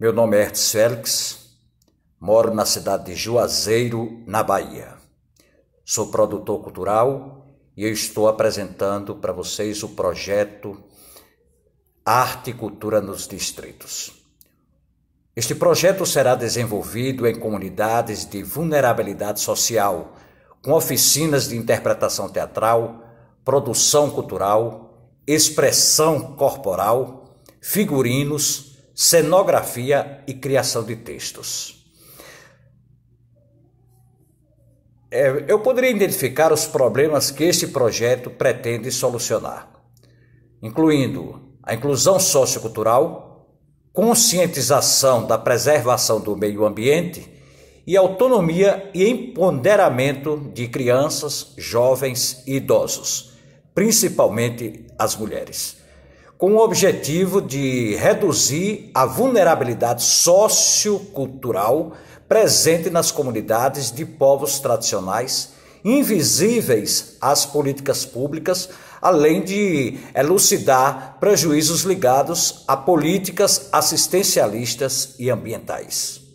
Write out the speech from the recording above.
Meu nome é Hertz Félix, moro na cidade de Juazeiro, na Bahia. Sou produtor cultural e estou apresentando para vocês o projeto Arte e Cultura nos Distritos. Este projeto será desenvolvido em comunidades de vulnerabilidade social, com oficinas de interpretação teatral, produção cultural, expressão corporal, figurinos cenografia e criação de textos. É, eu poderia identificar os problemas que este projeto pretende solucionar, incluindo a inclusão sociocultural, conscientização da preservação do meio ambiente e autonomia e empoderamento de crianças, jovens e idosos, principalmente as mulheres com o objetivo de reduzir a vulnerabilidade sociocultural presente nas comunidades de povos tradicionais, invisíveis às políticas públicas, além de elucidar prejuízos ligados a políticas assistencialistas e ambientais.